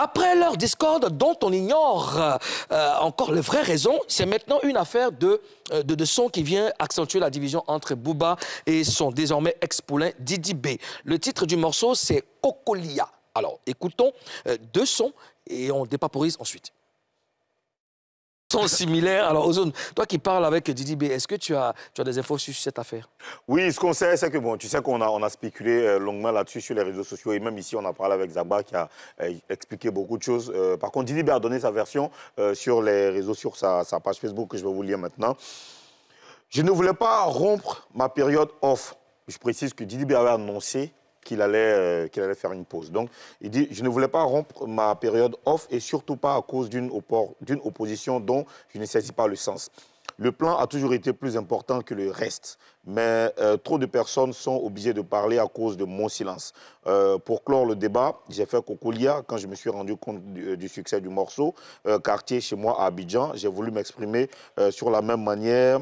Après leur discorde, dont on ignore euh, encore les vraies raisons, c'est maintenant une affaire de, euh, de, son qui vient accentuer la division entre Booba et son désormais ex-poulain Didi B. Le titre du morceau, c'est Cocolia. Alors, écoutons euh, deux sons et on dépaporise ensuite sont similaires. Alors, Ozone, toi qui parles avec Didi B, est-ce que tu as, tu as des infos sur cette affaire Oui, ce qu'on sait, c'est que, bon, tu sais qu'on a, on a spéculé euh, longuement là-dessus sur les réseaux sociaux et même ici, on a parlé avec Zaba qui a euh, expliqué beaucoup de choses. Euh, par contre, Didi B a donné sa version sur les réseaux, sur sa, page Facebook que je vais vous lire maintenant. Je ne voulais pas rompre ma période off. Je précise que Didi B avait annoncé qu'il allait, euh, qu'il allait faire une pause. Donc, il dit, je ne voulais pas rompre ma période off et surtout pas à cause d'une opposition dont je ne saisis pas le sens. Le plan a toujours été plus important que le reste, mais euh, trop de personnes sont obligées de parler à cause de mon silence. Euh, pour clore le débat, j'ai fait Cocolia quand je me suis rendu compte du, succès du morceau. quartier chez moi à Abidjan, j'ai voulu m'exprimer sur la même manière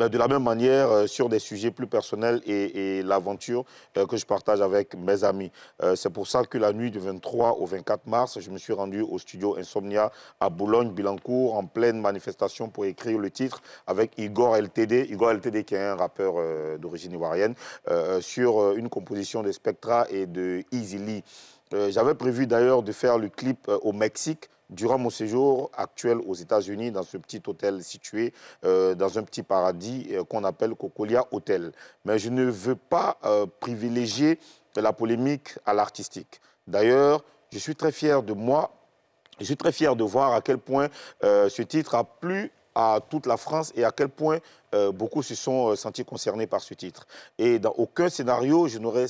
euh, de la même manière, euh, sur des sujets plus personnels et, l'aventure euh, que je partage avec mes amis. C'est pour ça que la nuit du 23 au 24 mars, je me suis rendu au studio Insomnia à Boulogne-Billancourt en pleine manifestation pour écrire le titre avec Igor LTD, Igor LTD qui est un rappeur d'origine ivoirienne, sur une composition de Spectra et de Easy Lee. J'avais prévu d'ailleurs de faire le clip au Mexique, durant mon séjour actuel aux États-Unis, dans ce petit hôtel situé euh, dans un petit paradis euh, qu'on appelle Cocolia Hotel. Mais je ne veux pas euh, privilégier la polémique à l'artistique. D'ailleurs, je suis très fier de moi. Je suis très fier de voir à quel point ce titre a plu à toute la France et à quel point beaucoup se sont sentis concernés par ce titre. Et dans aucun scénario, je n'aurais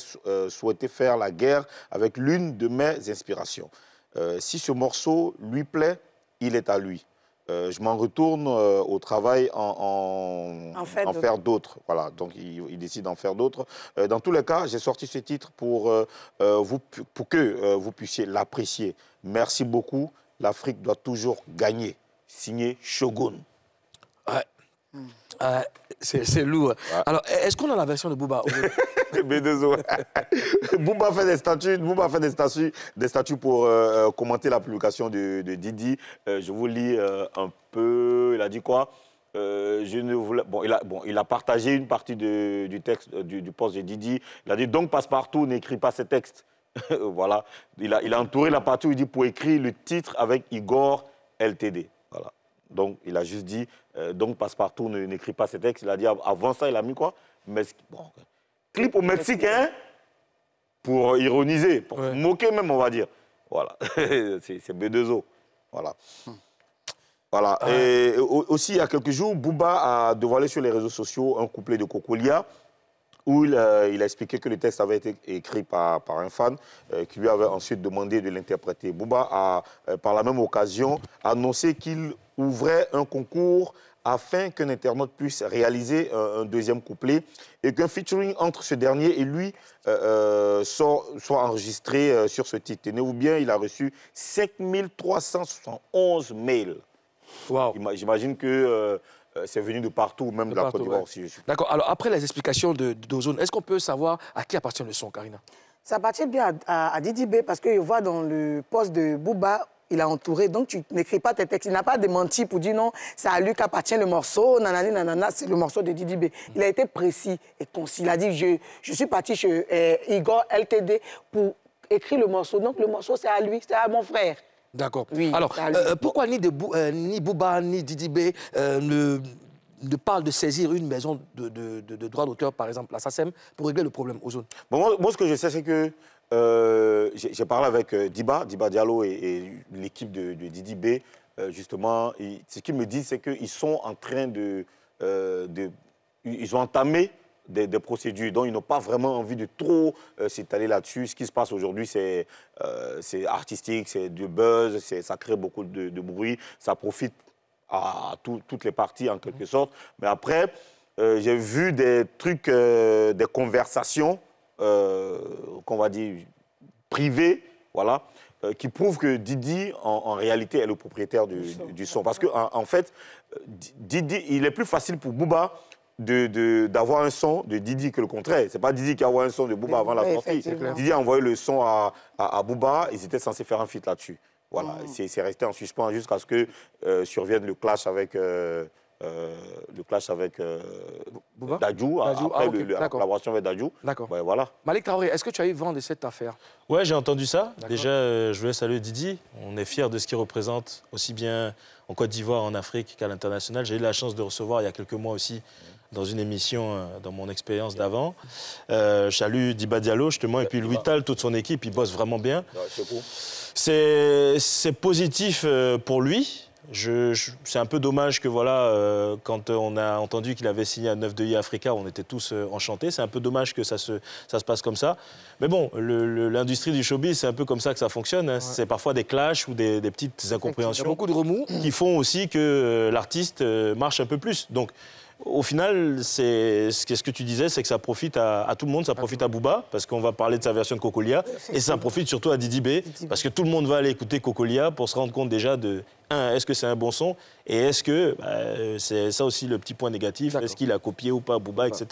souhaité faire la guerre avec l'une de mes inspirations. Euh, si ce morceau lui plaît, il est à lui. Euh, je m'en retourne euh, au travail en, en, faire d'autres. Voilà, donc il, décide d'en faire d'autres. dans tous les cas, j'ai sorti ce titre pour, vous, pour que vous puissiez l'apprécier. Merci beaucoup. L'Afrique doit toujours gagner. Signé Shogun. Ouais. Hmm. C'est lourd. Alors, est-ce qu'on a la version de bouba B2O. fait des statuts, fait des statuts, des statuts pour euh, euh, commenter la publication de, Didi. Euh, je vous lis un peu. Il a dit quoi je ne bon, il a, bon, il a partagé une partie de, du texte du, poste de Didi. Il a dit donc passe-partout, n'écris pas ces textes. voilà. Il a, il a entouré la partie où il dit pour écrire le titre avec Igor LTD. Voilà. Donc, il a juste dit, euh, donc Passepartout n'écrit pas ses textes. Il a dit, avant ça, il a mis quoi Clip au Mexique, hein Pour ironiser, pour moquer même, on va dire. Voilà, c'est B2O. Voilà. Voilà. Et aussi, il y a quelques jours, Bouba a dévoilé sur les réseaux sociaux un couplet de Cocolia où euh, il, a expliqué que le texte avait été écrit par, un fan euh, qui lui avait ensuite demandé de l'interpréter. Bouba a, par la même occasion, annoncé qu'il ouvrait un concours afin qu'un internaute puisse réaliser un, deuxième couplet et qu'un featuring entre ce dernier et lui euh, euh, soit, enregistré euh, sur ce titre. Tenez-vous bien, il a reçu 5371 mails. J'imagine que c'est venu de partout, même de, la Côte d'Ivoire D'accord. Alors, après les explications d'Ozone, est-ce qu'on peut savoir à qui appartient le son, Karina Ça appartient bien à, Didi B parce qu'il voit dans le poste de Bouba il a entouré. Donc, tu n'écris pas tes textes. Il n'a pas démenti pour dire non, c'est à lui qu'appartient le morceau, nanani, nanana, c'est le morceau de Didi B. Il a été précis et concis. Il a dit, je, je suis parti chez eh, Igor LTD pour écrire le morceau. Donc, le morceau, c'est à lui, c'est à mon frère. D'accord. Oui, Alors, euh, pourquoi ni, de, euh, ni Bouba, ni Didi B euh, ne ne parle de saisir une maison de, de, droit d'auteur, par exemple, la SACEM, pour régler le problème aux zones bon, moi, ce que je sais, c'est que euh, j'ai parlé avec euh, Diba, Diba Diallo et, l'équipe de, de, Didi B. Euh, justement, ce qu'ils me disent, c'est qu'ils sont en train de, Ils ont entamé des, procédures, donc ils n'ont pas vraiment envie de trop s'étaler là-dessus. Ce qui se passe aujourd'hui, c'est artistique, c'est du buzz, ça crée beaucoup de, bruit, ça profite à toutes les parties en quelque sorte. Mais après, j'ai vu des trucs, des conversations euh, qu'on va dire, privé, voilà, euh, qui prouve que Didi, en, réalité, est le propriétaire du, son. Parce qu'en en, fait, euh, Didi, il est plus facile pour Booba d'avoir de, un son de Didi que le contraire. C'est pas Didi qui a envoyé un son de Booba avant la sortie. Didi a envoyé le son à, à, Booba, ils étaient censés faire un feat là-dessus. Voilà, mm. c'est resté en suspens jusqu'à ce que survienne le clash avec euh, le clash avec euh, Dadjou, après ah, la collaboration avec Dadjou. D'accord. voilà. Malik Traoré, est-ce que tu as eu vent de cette affaire Ouais, j'ai entendu ça. Déjà, euh, je voulais saluer Didi. On est fiers de ce qu'il représente, aussi bien en Côte d'Ivoire, en Afrique qu'à l'international. J'ai eu la chance de recevoir il y a quelques mois aussi dans une émission, euh, dans mon expérience d'avant. Euh, Chalut, Diba Diallo, justement, et puis Louis Tal, toute son équipe, il bosse vraiment bien. C'est positif euh, pour lui, c'est un peu dommage que voilà, euh, quand on a entendu qu'il avait signé à 9 de I Africa, on était tous euh, enchantés. C'est un peu dommage que ça se, passe comme ça. Mais bon, l'industrie du showbiz, c'est un peu comme ça que ça fonctionne. Hein. C'est parfois des clashs ou des, petites incompréhensions. beaucoup de remous. Qui font aussi que euh, l'artiste marche un peu plus. Donc, au final, c'est ce que tu disais, c'est que ça profite à, tout le monde, ça profite à Booba, parce qu'on va parler de sa version de Cocolia, et ça profite surtout à Didi B, parce que tout le monde va aller écouter Cocolia pour se rendre compte déjà de, un, est-ce que c'est un bon son, et est-ce que, bah, c'est ça aussi le petit point négatif, est-ce qu'il a copié ou pas Booba, etc.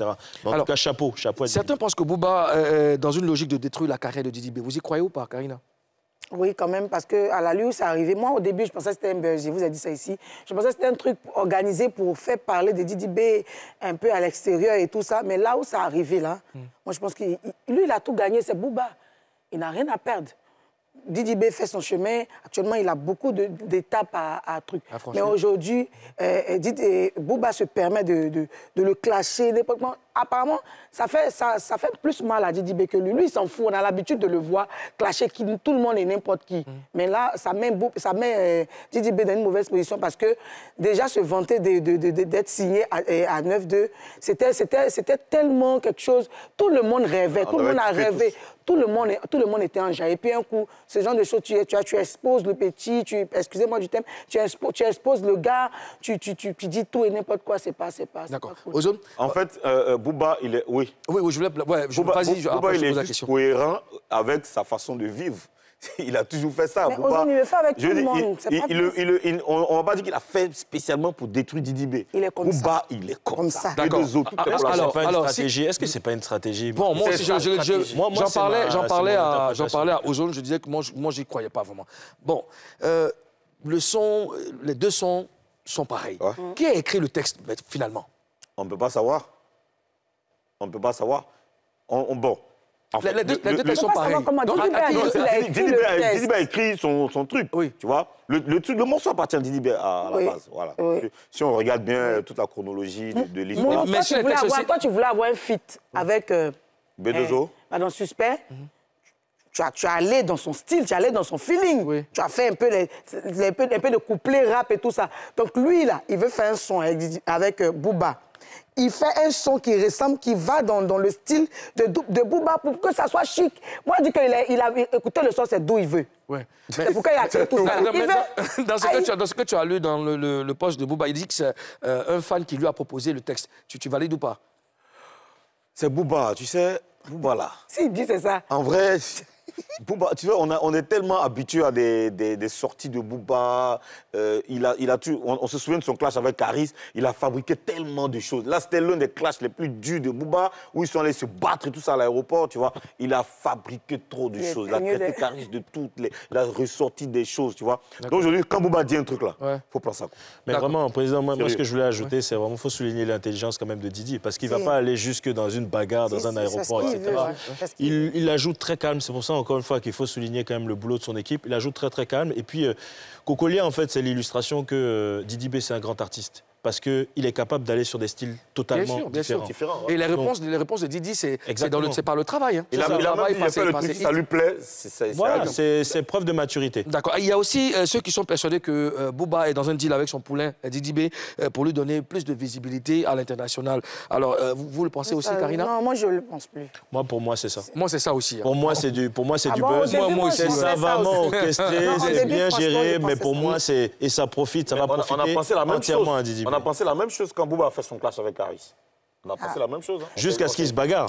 en tout cas, chapeau, chapeau. certains pensent que Booba, est euh, euh, dans une logique de détruire la carrière de Didi B, vous y croyez ou pas, Karina oui, quand même, parce qu'à la où ça arrivait... Moi, au début, je pensais que c'était un Je vous ai dit ça ici. Je pensais que c'était un truc organisé pour faire parler de Didi B un peu à l'extérieur et tout ça. Mais là où ça arrivé, là, hmm. moi, je pense que lui, il a tout gagné, c'est Booba. Il n'a rien à perdre. Didi B fait son chemin. Actuellement, il a beaucoup d'étapes à, truc. Mais aujourd'hui, euh, euh Booba se permet de, de, de le clasher apparemment, ça fait, ça, fait plus mal à Didi que Lui, Lui, il s'en fout. On a l'habitude de le voir clasher qui, tout le monde et n'importe qui. Mm. Mais là, ça met, ça met euh, Didi dans une mauvaise position parce que déjà se vanter d'être signé à, euh, à 9-2, c'était tellement quelque chose. Tout le monde rêvait, tout le monde a rêvé. Tout le, monde, tout le monde était en jaillet. Et puis un coup, ce genre de choses, tu, tu, tu exposes le petit, tu, excusez-moi du thème, tu, tu, exposes le gars, tu, tu, tu, dis tout et n'importe quoi, c'est pas, c'est pas. D'accord. Cool. En fait, euh, Bouba, il est. Oui. Oui, oui je voulais. Ouais, je il est juste cohérent avec sa façon de vivre. il a toujours fait ça. Mais il le fait avec tout dis, le monde. Il, il, on ne va pas dire qu'il a fait spécialement pour détruire Didibé. Il est comme ça. il est comme, ça. D'accord. Ah, est-ce alors, pas une alors, stratégie si... Est-ce que c'est pas une stratégie Bon, moi j'en je, parlais, j'en parlais, à, j'en parlais Ozone. Je disais que moi, moi, j'y croyais pas vraiment. Bon, euh, le son, euh, les deux sons sont pareils. Qui a écrit le texte finalement On ne peut pas savoir. On ne peut pas savoir. On, bon. En fait, les, deux, sont pareils. a écrit son, son truc, oui. tu vois. Le, le, morceau appartient à Dilibert à, la base, voilà. Si on regarde bien toute la chronologie de, mmh. l'histoire. Mmh. Mais tu voulais avoir, tu voulais avoir un feat mmh. avec... Euh, B2O. Eh, dans Suspect. Tu as, tu as, allé dans son style, tu as allé dans son feeling. Tu as fait un peu, les, peu, un peu de couplet rap et tout ça. Donc lui, là, il veut faire un son avec, euh, Booba il fait un son qui ressemble, qui va dans, dans le style de, de Booba pour que ça soit chic. Moi, je dis qu'il a, il a écouté le son, c'est d'où il veut. Ouais. C'est pourquoi il a tiré tout ça. Dans, dans, ce que tu as, lu dans le, le, poste de Booba, il dit que c'est euh, un fan qui lui a proposé le texte. Tu, tu valides ou pas C'est Booba, tu sais, Booba là. Si, il dit c'est ça. En vrai tu vois, on, a, on est tellement habitué à des, sorties de Booba. Euh, il a, il a on, se souvient de son clash avec Harris. Il a fabriqué tellement de choses. Là, c'était l'un des clashs les plus durs de Booba, où ils sont allés se battre et tout ça à l'aéroport, tu vois. Il a fabriqué trop de choses. Il a de... Harris de toutes les... ressorties des choses, tu vois. Donc aujourd'hui, quand Booba dit un truc là, il faut prendre ça. Mais vraiment, Président, moi, ce que je voulais ajouter, c'est vraiment, faut souligner l'intelligence quand même de Didi, parce qu'il ne va pas aller jusque dans une bagarre, dans un aéroport, etc. il, il ajoute très calme, c'est pour ça encore une fois qu'il faut souligner quand même le boulot de son équipe. Il ajoute très très calme. Et puis, euh, Cocolia, en fait, c'est l'illustration que euh, Didi B, c'est un grand artiste parce qu'il est capable d'aller sur des styles totalement différents. Et les réponses, les réponses de Didi, c'est par le travail. Hein. le travail, il a fait le truc, ça lui plaît. c'est preuve de maturité. D'accord. Il y a aussi euh, ceux qui sont persuadés que euh, Bouba est dans un deal avec son poulain euh, Didi B pour lui donner plus de visibilité à l'international. Alors, vous, le pensez aussi, Karina Non, moi, je ne le pense plus. Moi, pour moi, c'est ça. Moi, c'est ça aussi. Hein. Pour moi, c'est du, pour moi, c'est ah du buzz. c'est savamment orchestré, c'est bien géré, mais pour moi, c'est et ça profite, ça va profiter entièrement à Didi a pensé la même chose quand Bouba a fait son clash avec Harris. On a pensé ah. la même chose. Hein. Jusqu'à ce qu'ils se bagarrent.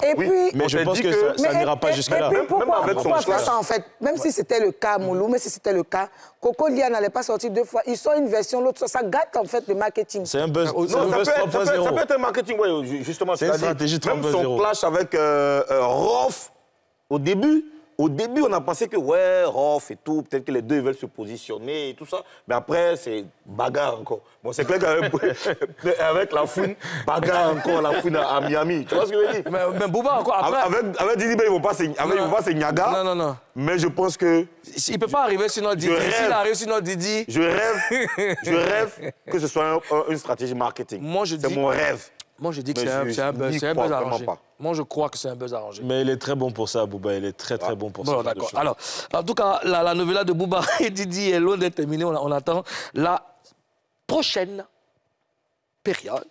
mais je pense que, ça, n'ira pas jusque-là. Même, puis avec son pourquoi ça, en fait Même si c'était le cas, Moulou, même mm-hmm. si c'était le cas, Coco Lia n'allait pas sortir deux fois. Ils sort une version, l'autre Ça gâte, en fait, le marketing. C'est un buzz, Ça, peut être un marketing, oui, justement. C'est une stratégie Même son clash avec euh, euh, Rof, au début, au début, on a pensé que, ouais, Rolf et tout, peut-être que les deux veulent se positionner et tout ça. Mais après, c'est bagarre encore. Bon, c'est clair qu'avec la foule, bagarre encore, la foule à, Miami. Tu vois ce que je veux dire Mais, Bouba, encore après. Avec, avec Didi, ils ben, ils vont pas c'est Niaga. Non, non, non. Mais je pense que. Il peut pas arriver sinon Didi. Didi. Je rêve, je rêve que ce soit une stratégie marketing. C'est mon rêve. Moi, je dis que c'est un, un, buzz, arrangé. Moi, je crois que c'est un buzz arrangé. Mais il est très bon pour ça, Bouba. Il est très, très ah. bon pour bon, ça. d'accord. Alors, en tout cas, la, la novella de Bouba et Didi est loin d'être terminée. on attend la prochaine période